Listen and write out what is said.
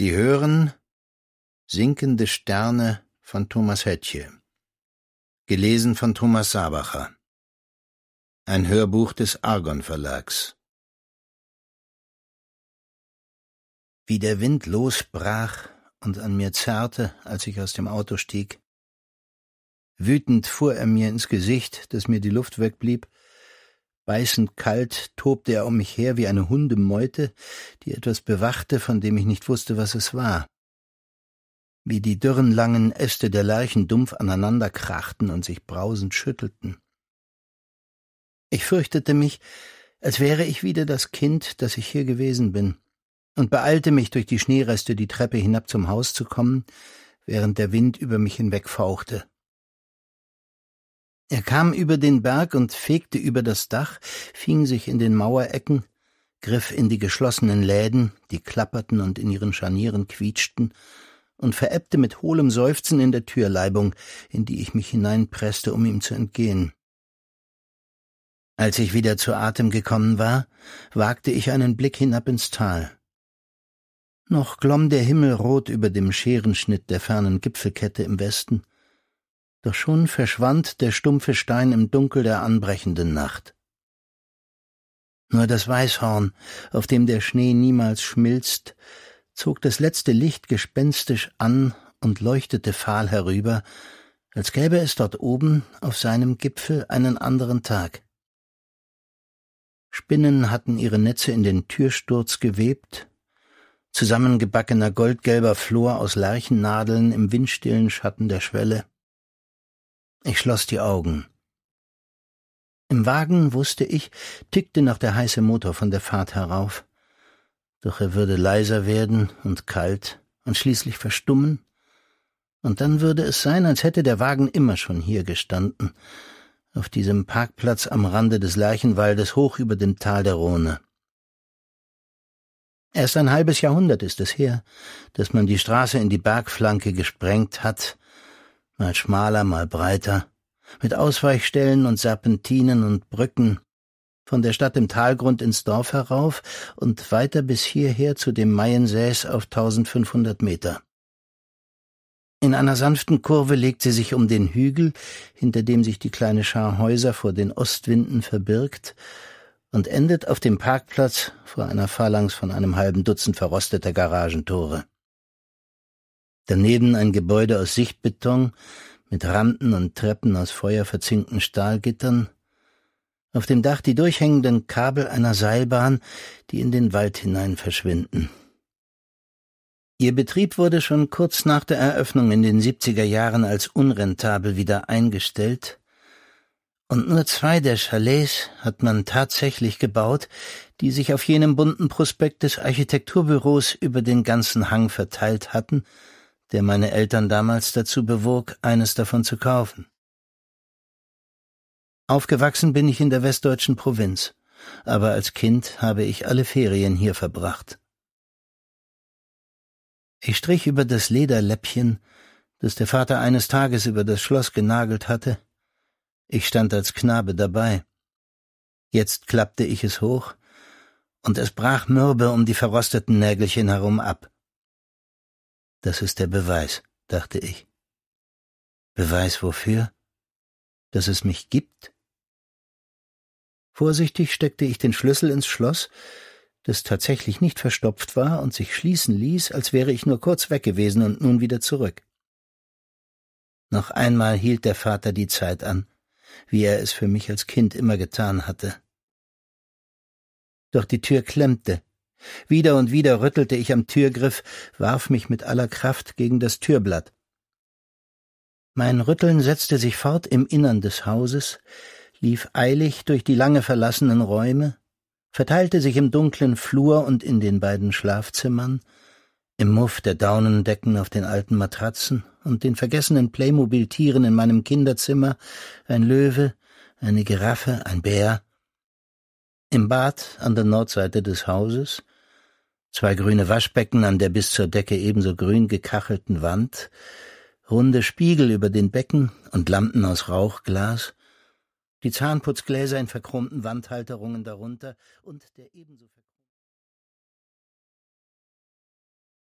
Sie hören Sinkende Sterne von Thomas Hettche. Gelesen von Thomas Sabacher. Ein Hörbuch des Argon Verlags. Wie der Wind losbrach und an mir zerrte, als ich aus dem Auto stieg. Wütend fuhr er mir ins Gesicht, dass mir die Luft wegblieb, Beißend kalt tobte er um mich her wie eine Hundemeute, die etwas bewachte, von dem ich nicht wusste, was es war. Wie die dürren langen Äste der Lerchen dumpf aneinanderkrachten und sich brausend schüttelten. Ich fürchtete mich, als wäre ich wieder das Kind, das ich hier gewesen bin, und beeilte mich, durch die Schneereste die Treppe hinab zum Haus zu kommen, während der Wind über mich hinwegfauchte er kam über den Berg und fegte über das Dach, fing sich in den Mauerecken, griff in die geschlossenen Läden, die klapperten und in ihren Scharnieren quietschten, und verebbte mit hohlem Seufzen in der Türleibung, in die ich mich hineinpresste, um ihm zu entgehen. Als ich wieder zu Atem gekommen war, wagte ich einen Blick hinab ins Tal. Noch glomm der Himmel rot über dem Scherenschnitt der fernen Gipfelkette im Westen, doch schon verschwand der stumpfe Stein im Dunkel der anbrechenden Nacht. Nur das Weißhorn, auf dem der Schnee niemals schmilzt, zog das letzte Licht gespenstisch an und leuchtete fahl herüber, als gäbe es dort oben auf seinem Gipfel einen anderen Tag. Spinnen hatten ihre Netze in den Türsturz gewebt, zusammengebackener goldgelber Flor aus Lerchennadeln im windstillen Schatten der Schwelle, ich schloss die Augen. Im Wagen, wusste ich, tickte noch der heiße Motor von der Fahrt herauf. Doch er würde leiser werden und kalt und schließlich verstummen. Und dann würde es sein, als hätte der Wagen immer schon hier gestanden, auf diesem Parkplatz am Rande des Leichenwaldes hoch über dem Tal der Rhone. Erst ein halbes Jahrhundert ist es her, dass man die Straße in die Bergflanke gesprengt hat mal schmaler, mal breiter, mit Ausweichstellen und Serpentinen und Brücken, von der Stadt im Talgrund ins Dorf herauf und weiter bis hierher zu dem Maiensäß auf 1500 Meter. In einer sanften Kurve legt sie sich um den Hügel, hinter dem sich die kleine Schar Häuser vor den Ostwinden verbirgt, und endet auf dem Parkplatz vor einer Phalanx von einem halben Dutzend verrosteter Garagentore. Daneben ein Gebäude aus Sichtbeton mit Rampen und Treppen aus feuerverzinkten Stahlgittern. Auf dem Dach die durchhängenden Kabel einer Seilbahn, die in den Wald hinein verschwinden. Ihr Betrieb wurde schon kurz nach der Eröffnung in den 70er Jahren als unrentabel wieder eingestellt, und nur zwei der Chalets hat man tatsächlich gebaut, die sich auf jenem bunten Prospekt des Architekturbüros über den ganzen Hang verteilt hatten der meine Eltern damals dazu bewog, eines davon zu kaufen. Aufgewachsen bin ich in der westdeutschen Provinz, aber als Kind habe ich alle Ferien hier verbracht. Ich strich über das Lederläppchen, das der Vater eines Tages über das Schloss genagelt hatte. Ich stand als Knabe dabei. Jetzt klappte ich es hoch, und es brach mürbe um die verrosteten Nägelchen herum ab. Das ist der Beweis, dachte ich. Beweis wofür? Dass es mich gibt? Vorsichtig steckte ich den Schlüssel ins Schloss, das tatsächlich nicht verstopft war und sich schließen ließ, als wäre ich nur kurz weg gewesen und nun wieder zurück. Noch einmal hielt der Vater die Zeit an, wie er es für mich als Kind immer getan hatte. Doch die Tür klemmte, wieder und wieder rüttelte ich am Türgriff, warf mich mit aller Kraft gegen das Türblatt. Mein Rütteln setzte sich fort im Innern des Hauses, lief eilig durch die lange verlassenen Räume, verteilte sich im dunklen Flur und in den beiden Schlafzimmern, im Muff der Daunendecken auf den alten Matratzen und den vergessenen Playmobil-Tieren in meinem Kinderzimmer, ein Löwe, eine Giraffe, ein Bär, im Bad an der Nordseite des Hauses, zwei grüne Waschbecken an der bis zur Decke ebenso grün gekachelten Wand, runde Spiegel über den Becken und Lampen aus Rauchglas, die Zahnputzgläser in verchromten Wandhalterungen darunter und der ebenso